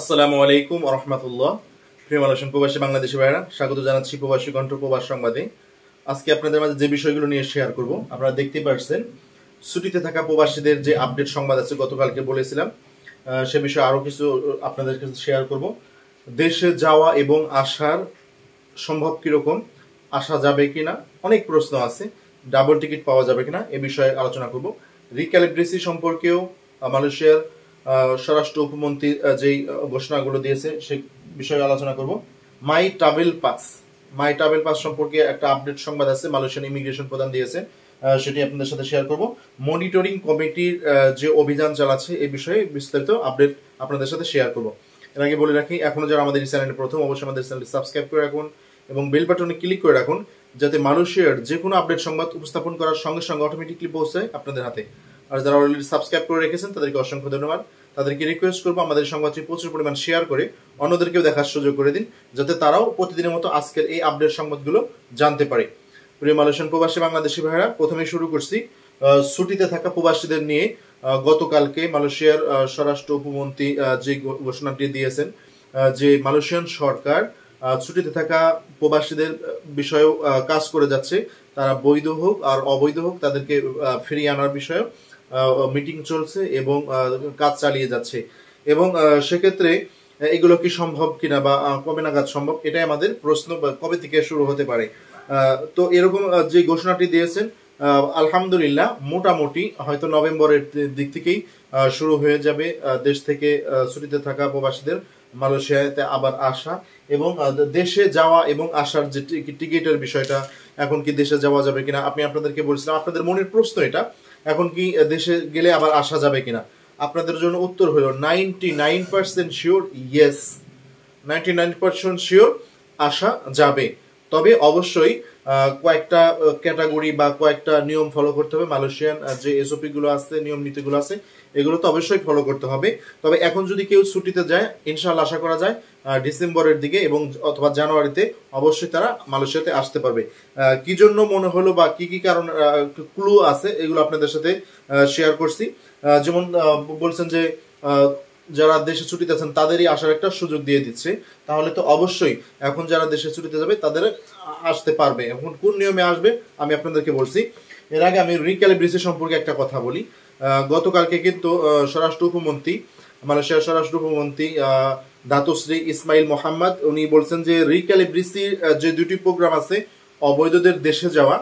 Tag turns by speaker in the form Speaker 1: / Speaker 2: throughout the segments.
Speaker 1: আসসালামু আলাইকুম রহমতুল্লাহ প্রিয় মানুষ প্রবাসী বাংলাদেশি ভাইরা স্বাগত জানাচ্ছি প্রবাসী কণ্ঠ প্রবাস সংবাদে আজকে আপনাদের মাঝে যে বিষয়গুলো নিয়ে শেয়ার করব আপনারা দেখতে পাচ্ছেন ছুটিতে থাকা প্রবাসীদের যে আপডেট সংবাদ আছে গতকালকে বলেছিলাম সে বিষয়ে আরও কিছু আপনাদের কাছে শেয়ার করব দেশে যাওয়া এবং আসার সম্ভব কীরকম আসা যাবে কি না অনেক প্রশ্ন আছে ডাবল টিকিট পাওয়া যাবে কিনা এ বিষয়ে আলোচনা করব রিক্যালিব্রেসি সম্পর্কেও মালয়েশিয়ার স্বরাষ্ট্র উপমন্ত্রী যেই ঘোষণাগুলো দিয়েছে সে বিষয়ে আলোচনা করব my travel pass my travel pass সম্পর্কে একটা আপডেট সংবাদ আছে মালয়েশিয়ান ইমিগ্রেশন প্রদান দিয়েছে সেটি আপনাদের সাথে শেয়ার করব মনিটরিং কমিটির যে অভিযান চালাচ্ছে এ বিষয়ে বিস্তারিত আপডেট আপনাদের সাথে শেয়ার করব এর আগে বলে রাখি এখনো যারা আমাদের চ্যানেলে প্রথম অবশ্যই আমাদের চ্যানেলটি সাবস্ক্রাইব করে রাখুন এবং বেল বাটনে ক্লিক করে রাখুন যাতে মালয়েশিয়ার যে কোনো আপডেট সংবাদ উপস্থাপন করার সঙ্গে সঙ্গে অটোমেটিকলি পৌঁছায় আপনাদের হাতে আর যারা অলরেডি সাবস্ক্রাইব করে রেখেছেন তাদেরকে অসংখ্য ধন্যবাদ তাদেরকে রিকোয়েস্ট করবো আমাদের সংবাদটি প্রচুর পরিমাণ শেয়ার করে অন্যদেরকেও দেখার সুযোগ করে দিন যাতে তারাও প্রতিদিনের মতো আজকের এই আপডেট সংবাদগুলো জানতে পারে প্রিয় মালয়েশিয়ান প্রবাসী বাংলাদেশি ভাইরা প্রথমে শুরু করছি ছুটিতে থাকা প্রবাসীদের নিয়ে গতকালকে মালয়েশিয়ার স্বরাষ্ট্র উপমন্ত্রী যে ঘোষণাটি দিয়েছেন যে মালয়েশিয়ান সরকার ছুটিতে থাকা প্রবাসীদের বিষয়েও কাজ করে যাচ্ছে তারা বৈধ হোক আর অবৈধ হোক তাদেরকে ফিরিয়ে আনার বিষয়ে মিটিং চলছে এবং কাজ চালিয়ে যাচ্ছে এবং সেক্ষেত্রে এগুলো কি সম্ভব কিনা বা কবে নাগাদ সম্ভব এটাই আমাদের প্রশ্ন কবে থেকে শুরু হতে পারে তো এরকম যে ঘোষণাটি দিয়েছেন আলহামদুলিল্লাহ মোটামুটি হয়তো নভেম্বরের দিক থেকেই শুরু হয়ে যাবে দেশ থেকে ছুটিতে থাকা প্রবাসীদের মালয়েশিয়াতে আবার আসা এবং দেশে যাওয়া এবং আসার যে টিকিটের বিষয়টা এখন কি দেশে যাওয়া যাবে কিনা আমি আপনাদেরকে বলছিলাম আপনাদের মনের প্রশ্ন এটা এখন কি দেশে গেলে আবার আসা যাবে কিনা আপনাদের জন্য উত্তর হলো ninety nine percent sure yes ninety nine percent sure আসা যাবে তবে অবশ্যই কয়েকটা ক্যাটাগরি বা কয়েকটা নিয়ম ফলো করতে হবে মালয়েশিয়ান যে এসওপি গুলো আছে নিয়ম নীতিগুলো আছে এগুলো তো অবশ্যই ফলো করতে হবে তবে এখন যদি কেউ ছুটিতে যায় ইনশাল্লাহ আশা করা যায় ডিসেম্বরের দিকে এবং অথবা জানুয়ারিতে অবশ্যই তারা মালয়েশিয়াতে আসতে পারবে কি জন্য মনে হলো বা কি কি কারণ ক্লু আছে এগুলো আপনাদের সাথে শেয়ার করছি যেমন বলছেন যে যারা দেশে ছুটিতে আছেন তাদেরই আসার একটা সুযোগ দিয়ে দিচ্ছে তাহলে তো অবশ্যই এখন যারা দেশে ছুটিতে যাবে তাদের আসতে পারবে এখন কোন নিয়মে আসবে আমি আপনাদেরকে বলছি এর আগে আমি রিক্যালিব্রিসি সম্পর্কে একটা কথা বলি গতকালকে কিন্তু স্বরাষ্ট্র উপমন্ত্রী মালয়েশিয়ার স্বরাষ্ট্র উপমন্ত্রী দাতশ্রী ইসমাইল মোহাম্মদ উনি বলছেন যে রিক্যালিব্রিসির যে দুটি প্রোগ্রাম আছে অবৈধদের দেশে যাওয়া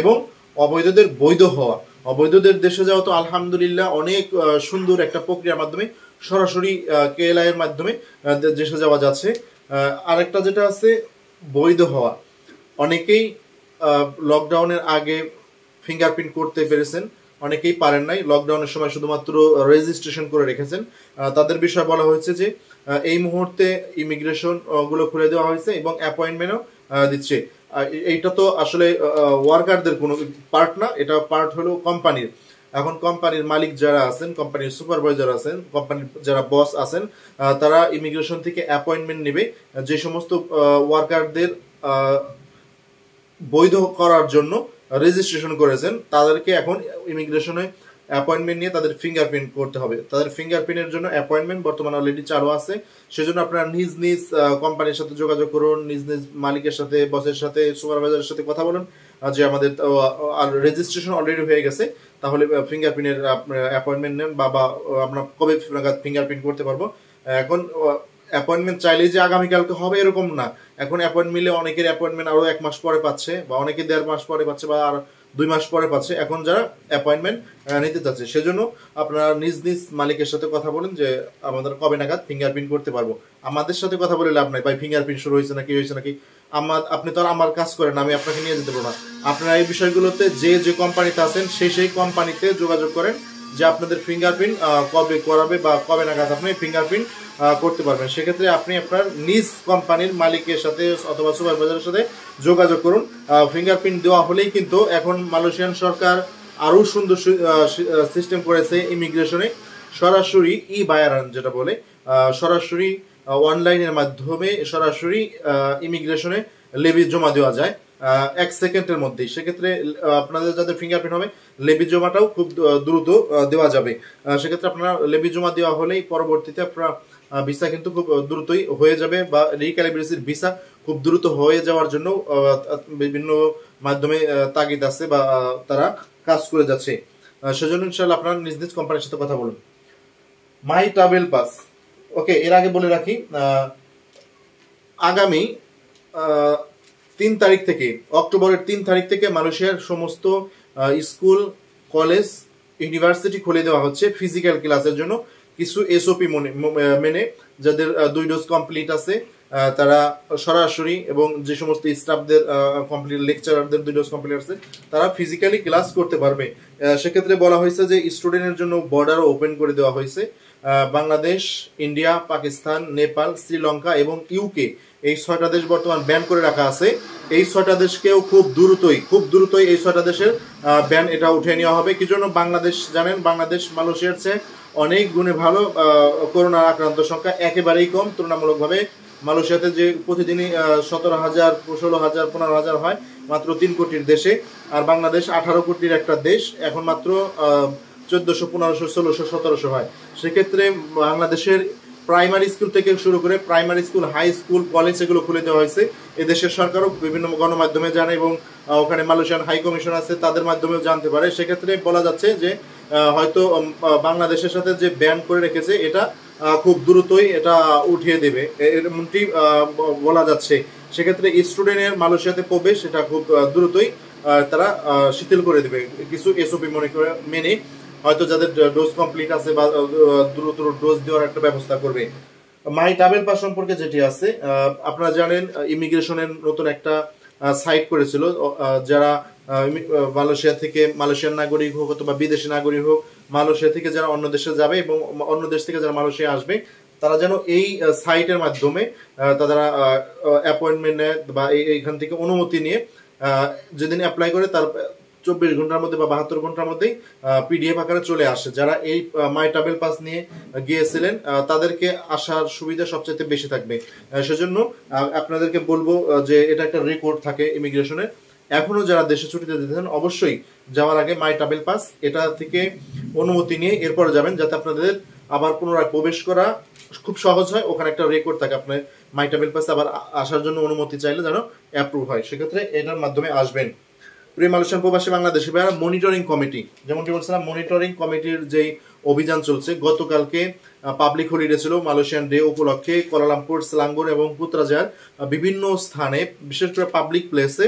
Speaker 1: এবং অবৈধদের বৈধ হওয়া অবৈধদের দেশে যাওয়া তো আলহামদুলিল্লাহ অনেক সুন্দর একটা প্রক্রিয়ার মাধ্যমে সরাসরি কেএলআই এর মাধ্যমে দেশে যাওয়া যাচ্ছে আরেকটা যেটা আছে বৈধ হওয়া অনেকেই লকডাউনের আগে ফিঙ্গারপ্রিন্ট করতে পেরেছেন অনেকেই পারেন নাই লকডাউনের সময় শুধুমাত্র রেজিস্ট্রেশন করে রেখেছেন তাদের বিষয়ে বলা হয়েছে যে এই মুহূর্তে ইমিগ্রেশন গুলো খুলে দেওয়া হয়েছে এবং অ্যাপয়েন্টমেন্টও দিচ্ছে এইটা তো আসলে ওয়ার্কারদের কোনো পার্ট না এটা পার্ট হলো কোম্পানির এখন কোম্পানির মালিক যারা আছেন কোম্পানির সুপারভাইজার আছেন কোম্পানির যারা বস আছেন তারা ইমিগ্রেশন থেকে অ্যাপয়েন্টমেন্ট নেবে যে সমস্ত ওয়ার্কারদের বৈধ করার জন্য রেজিস্ট্রেশন করেছেন তাদেরকে এখন ইমিগ্রেশনে অ্যাপয়েন্টমেন্ট নিয়ে তাদের ফিঙ্গারপ্রিন্ট করতে হবে তাদের ফিঙ্গারপ্রিন্টের জন্য অ্যাপয়েন্টমেন্ট বর্তমানে অলরেডি চালু আছে সেজন্য আপনারা নিজ নিজ কোম্পানির সাথে যোগাযোগ করুন নিজ নিজ মালিকের সাথে বসের সাথে সুপারভাইজারের সাথে কথা বলুন যে আমাদের রেজিস্ট্রেশন অলরেডি হয়ে গেছে তাহলে ফিঙ্গারপ্রিন্টের অ্যাপয়েন্টমেন্ট নেন বা আমরা কবে নাগাদ ফিঙ্গারপ্রিন্ট করতে পারবো এখন অ্যাপয়েন্টমেন্ট চাইলে যে আগামীকালকে হবে এরকম না এখন অ্যাপয়েন্ট মিলে অনেকের অ্যাপয়েন্টমেন্ট আরও এক মাস পরে পাচ্ছে বা অনেকে দেড় মাস পরে পাচ্ছে বা আর দুই মাস পরে পাচ্ছে এখন যারা অ্যাপয়েন্টমেন্ট নিতে চাচ্ছে সেজন্য আপনারা নিজ নিজ মালিকের সাথে কথা বলেন যে আমাদের কবে নাগাদ ফিঙ্গারপ্রিন্ট করতে পারবো আমাদের সাথে কথা বলে লাভ নাই ভাই ফিঙ্গারপ্রিন্ট শুরু হয়েছে নাকি হয়েছে নাকি আমার আপনি তো আমার কাজ করেন আমি আপনাকে নিয়ে যেতে পারবো না আপনারা এই বিষয়গুলোতে যে যে কোম্পানিতে আছেন সেই সেই কোম্পানিতে যোগাযোগ করেন যে আপনাদের ফিঙ্গারপ্রিন্ট কবে করাবে বা কবে নাগাদ আপনি ফিঙ্গারপ্রিন্ট করতে পারবেন সেক্ষেত্রে আপনি আপনার নিজ কোম্পানির মালিকের সাথে অথবা সুপারভাইজারের সাথে যোগাযোগ করুন ফিঙ্গারপ্রিন্ট দেওয়া হলেই কিন্তু এখন মালয়েশিয়ান সরকার আরও সুন্দর সিস্টেম করেছে ইমিগ্রেশনে সরাসরি ই বায়ারান যেটা বলে সরাসরি অনলাইনের মাধ্যমে সরাসরি ইমিগ্রেশনে লেবি জমা দেওয়া যায় এক সেকেন্ডের মধ্যে সেক্ষেত্রে আপনাদের যাদের ফিঙ্গারপ্রিন্ট হবে লেবি জমাটাও খুব দ্রুত দেওয়া যাবে সেক্ষেত্রে আপনারা লেবি জমা দেওয়া হলেই পরবর্তীতে আপনার ভিসা কিন্তু খুব দ্রুতই হয়ে যাবে বা রিক্যালিব্রেসির ভিসা খুব দ্রুত হয়ে যাওয়ার জন্য বিভিন্ন মাধ্যমে তাগিদ আছে বা তারা কাজ করে যাচ্ছে সেজন্য ইনশাল্লাহ আপনার নিজ নিজ কোম্পানির সাথে কথা বলুন মাই ট্রাভেল পাস ওকে এর আগে বলে রাখি আগামী তিন তারিখ থেকে অক্টোবরের তিন তারিখ থেকে মালয়েশিয়ার সমস্ত স্কুল কলেজ ইউনিভার্সিটি খুলে দেওয়া হচ্ছে ফিজিক্যাল ক্লাসের জন্য কিছু এসওপি মেনে যাদের দুই ডোজ কমপ্লিট আছে তারা সরাসরি এবং যে সমস্ত স্টাফদের কমপ্লিট লেকচারারদের দুই ডোজ কমপ্লিট আছে তারা ফিজিক্যালি ক্লাস করতে পারবে সেক্ষেত্রে বলা হয়েছে যে স্টুডেন্টের জন্য বর্ডারও ওপেন করে দেওয়া হয়েছে বাংলাদেশ ইন্ডিয়া পাকিস্তান নেপাল শ্রীলঙ্কা এবং ইউকে এই ছয়টা দেশ বর্তমান ব্যান করে রাখা আছে এই ছয়টা দেশকেও খুব দ্রুতই খুব দ্রুতই এই ছয়টা দেশের ব্যান এটা উঠে নেওয়া হবে কি জন্য বাংলাদেশ জানেন বাংলাদেশ মালয়েশিয়ার চেয়ে অনেক গুণে ভালো করোনা আক্রান্ত সংখ্যা একেবারেই কম তুলনামূলকভাবে মালয়েশিয়াতে যে প্রতিদিনই সতেরো হাজার ষোলো হাজার পনেরো হাজার হয় মাত্র তিন কোটির দেশে আর বাংলাদেশ আঠারো কোটির একটা দেশ এখন মাত্র চোদ্দশো পনেরোশো ষোলোশো সতেরোশো হয় সেক্ষেত্রে বাংলাদেশের প্রাইমারি স্কুল থেকে শুরু করে primary school high school college এগুলো খুলে দেওয়া হয়েছে এদেশের সরকারও বিভিন্ন গণমাধ্যমে জানে এবং ওখানে মালয়েশিয়ান হাই কমিশন আছে তাদের মাধ্যমেও জানতে পারে সেক্ষেত্রে বলা যাচ্ছে যে হয়তো বাংলাদেশের সাথে যে ব্যান করে রেখেছে এটা খুব দ্রুতই এটা উঠিয়ে দেবে এমনটি বলা যাচ্ছে সেক্ষেত্রে স্টুডেন্টের মালয়েশিয়াতে প্রবেশ এটা খুব দ্রুতই তারা শিথিল করে দেবে কিছু এসওপি মনে করে মেনে হয়তো যাদের ডোজ কমপ্লিট আছে বা দ্রুত ডোজ দেওয়ার একটা ব্যবস্থা করবে মাই ট্রাভেল পাস সম্পর্কে যেটি আছে আপনারা জানেন ইমিগ্রেশনের নতুন একটা সাইট করেছিল যারা মালয়েশিয়া থেকে মালয়েশিয়ার নাগরিক হোক অথবা বিদেশি নাগরিক হোক মালয়েশিয়া থেকে যারা অন্য দেশে যাবে এবং অন্য দেশ থেকে যারা মালয়েশিয়া আসবে তারা যেন এই সাইটের মাধ্যমে তারা অ্যাপয়েন্টমেন্ট নেয় বা এইখান থেকে অনুমতি নিয়ে যেদিন অ্যাপ্লাই করে তার চব্বিশ ঘন্টার মধ্যে বা বাহাত্তর ঘন্টার মধ্যেই পিডিএফ আকারে চলে আসে যারা এই মাই ট্রাভেল পাস নিয়ে গিয়েছিলেন তাদেরকে আসার সুবিধা সবচেয়ে বেশি থাকবে সেজন্য আপনাদেরকে বলবো যে এটা একটা রেকর্ড থাকে ইমিগ্রেশনের এখনো যারা দেশে ছুটিতে যেতেছেন অবশ্যই যাওয়ার আগে মাই ট্রাভেল পাস এটা থেকে অনুমতি নিয়ে এরপরে যাবেন যাতে আপনাদের আবার পুনরায় প্রবেশ করা খুব সহজ হয় ওখানে একটা রেকর্ড থাকে আপনার মাই ট্রাভেল পাস আবার আসার জন্য অনুমতি চাইলে যেন অ্যাপ্রুভ হয় সেক্ষেত্রে এটার মাধ্যমে আসবেন প্রেম আলোচনা প্রবাসী বাংলাদেশে মনিটরিং কমিটি যেমনটি বলছিলাম মনিটরিং কমিটির যেই অভিযান চলছে গতকালকে পাবলিক হলিডে ছিল মালয়েশিয়ান ডে উপলক্ষে কলালামপুর স্লাঙ্গর এবং পুত্রাজার বিভিন্ন স্থানে বিশেষ করে পাবলিক প্লেসে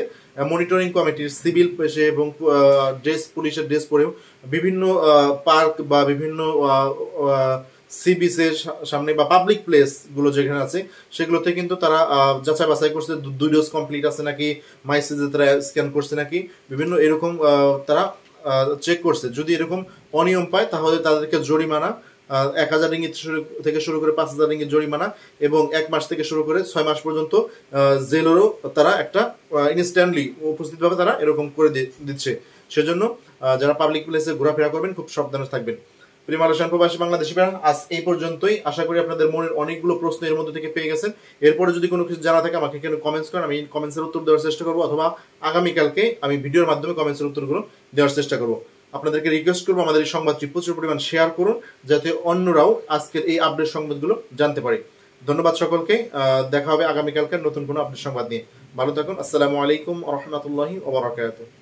Speaker 1: মনিটরিং কমিটির সিভিল পেশে এবং ড্রেস পুলিশের ড্রেস পরেও বিভিন্ন পার্ক বা বিভিন্ন সি বিচের সামনে বা পাবলিক প্লেস গুলো যেখানে আছে সেগুলোতে কিন্তু তারা যাচাই বাছাই করছে দুই ডোজ কমপ্লিট আছে নাকি মাইসেজে তারা স্ক্যান করছে নাকি বিভিন্ন এরকম তারা চেক করছে যদি এরকম অনিয়ম পায় তাহলে তাদেরকে জরিমানা এক হাজার রিঙ্গিত থেকে শুরু করে পাঁচ হাজার রিঙ্গিত জরিমানা এবং এক মাস থেকে শুরু করে ছয় মাস পর্যন্ত জেলেরও তারা একটা ইনস্ট্যান্টলি উপস্থিতভাবে তারা এরকম করে দিচ্ছে সেজন্য যারা পাবলিক প্লেসে ঘোরাফেরা করবেন খুব সাবধানে থাকবেন প্রিয় আজ এই পর্যন্তই আশা করি আপনাদের মনের অনেকগুলো প্রশ্ন এর মধ্যে থেকে পেয়ে গেছেন এরপরে যদি কোনো কিছু জানা থাকে আমাকে কেন কমেন্টস করেন আমি কমেন্টসের উত্তর দেওয়ার চেষ্টা করবো অথবা আগামীকালকে আমি ভিডিওর মাধ্যমে কমেন্টসের উত্তরগুলো দেওয়ার চেষ্টা করবো আপনাদেরকে রিকোয়েস্ট করবো আমাদের এই সংবাদটি প্রচুর পরিমাণ শেয়ার করুন যাতে অন্যরাও আজকের এই আপডেট সংবাদগুলো জানতে পারে ধন্যবাদ সকলকে দেখা হবে আগামীকালকে নতুন কোনো আপডেট সংবাদ নিয়ে ভালো থাকুন আসসালামু আলাইকুম রহমতুল্লাহি ওবরাকাতুহ